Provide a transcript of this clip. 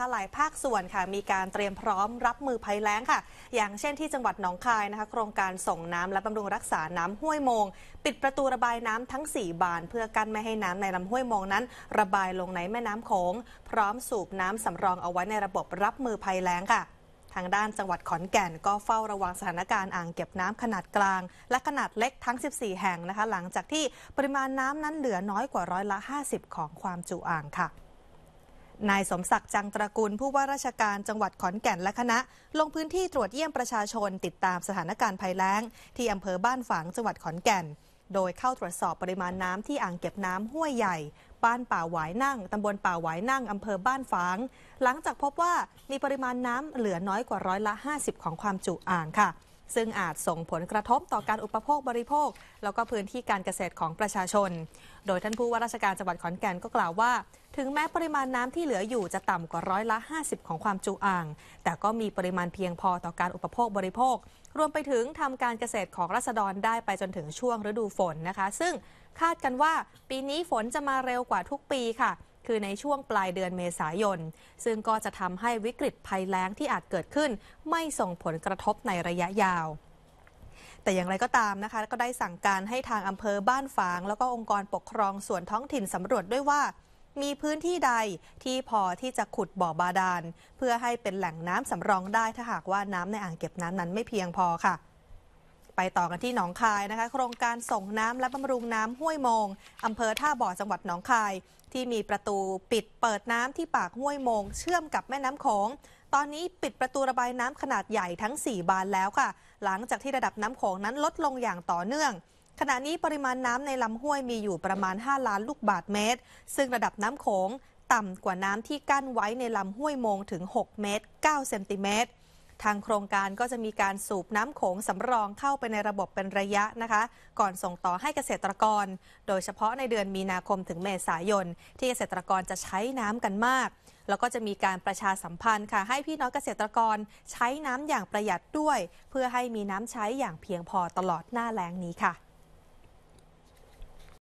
ค่ะหลายภาคส่วนค่ะ มีการเตรียมพร้อมรับมือภัยแล้งค่ะ อย่างเช่นที่จังหวัดหนองคายนะคะ โครงการส่งน้ำและบำรุงรักษาน้ำห้วยมงปิดประตูระบายน้ำทั้ง 4 บาน เพื่อกั้นไม่ให้น้ำในลำห้วยมงนั้น ระบายลงในแม่น้ำโขงพร้อมสูบน้ำสำรองเอาไว้ในระบบรับมือภัยแล้งค่ะ ทางด้านจังหวัดขอนแก่นก็เฝ้าระวังสถานการณ์อ่างเก็บน้ำขนาดกลาง และขนาดเล็กทั้ง 14 แห่งนะคะ หลังจากที่ปริมาณน้ำนั้นเหลือน้อยกว่าร้อยละ 50 ของความจุอ่างค่ะนายสมศักดิ์จังตระกูลผู้ว่าราชการจังหวัดขอนแก่นและคณะ ลงพื้นที่ตรวจเยี่ยมประชาชนติดตามสถานการณ์ภัยแล้ง ที่อำเภอบ้านฝางจังหวัดขอนแก่น โดยเข้าตรวจสอบปริมาณน้ำที่อ่างเก็บน้ำห้วยใหญ่บ้านป่าหวายนั่งตำบลป่าหวายนั่งอำเภอบ้านฝาง หลังจากพบว่ามีปริมาณน้ำเหลือน้อยกว่าร้อยละ 50ของความจุอ่างค่ะซึ่งอาจส่งผลกระทบต่อการอุปโภคบริโภค แล้วก็พื้นที่การเกษตรของประชาชน โดยท่านผู้ว่าราชการจังหวัดขอนแก่นก็กล่าวว่า ถึงแม้ปริมาณน้ำที่เหลืออยู่จะต่ำกว่า ร้อยละ 50 ของความจุอ่าง แต่ก็มีปริมาณเพียงพอต่อการอุปโภคบริโภค รวมไปถึงทำการเกษตรของรัษฎรได้ไปจนถึงช่วงฤดูฝนนะคะ ซึ่งคาดกันว่าปีนี้ฝนจะมาเร็วกว่าทุกปีค่ะคือในช่วงปลายเดือนเมษายน ซึ่งก็จะทำให้วิกฤตภัยแล้งที่อาจเกิดขึ้น ไม่ส่งผลกระทบในระยะยาว แต่อย่างไรก็ตามนะคะ ก็ได้สั่งการให้ทางอำเภอบ้านฝาง แล้วก็องค์กรปกครองส่วนท้องถิ่นสำรวจด้วยว่า มีพื้นที่ใดที่พอที่จะขุดบ่อบาดาลเพื่อให้เป็นแหล่งน้ำสำรองได้ถ้าหากว่าน้ำในอ่างเก็บน้ำนั้น ไม่เพียงพอค่ะไปต่อกันที่หนองคายนะคะ โครงการส่งน้ำและบำรุงน้ำห้วยมงอำเภอท่าบ่อจังหวัดหนองคาย ที่มีประตูปิดเปิดน้ำที่ปากห้วยมง เชื่อมกับแม่น้ำโขง ตอนนี้ปิดประตูระบายน้ำขนาดใหญ่ทั้ง 4 บานแล้วค่ะ หลังจากที่ระดับน้ำโขงนั้นลดลงอย่างต่อเนื่อง ขณะนี้ปริมาณน้ำในลำห้วยมีอยู่ประมาณ 5 ล้านลูกบาทเมตร ซึ่งระดับน้ำโขง ต่ำกว่าน้ำที่กั้นไว้ในลำห้วยมงถึง6เมตร9เซนติเมตรทางโครงการก็จะมีการสูบน้ำโขงสำรองเข้าไปในระบบเป็นระยะนะคะ ก่อนส่งต่อให้เกษตรกร โดยเฉพาะในเดือนมีนาคมถึงเมษายนที่เกษตรกรจะใช้น้ำกันมากแล้วก็จะมีการประชาสัมพันธ์ค่ะให้พี่น้องเกษตรกรใช้น้ำอย่างประหยัดด้วยเพื่อให้มีน้ำใช้อย่างเพียงพอตลอดหน้าแล้งนี้ค่ะ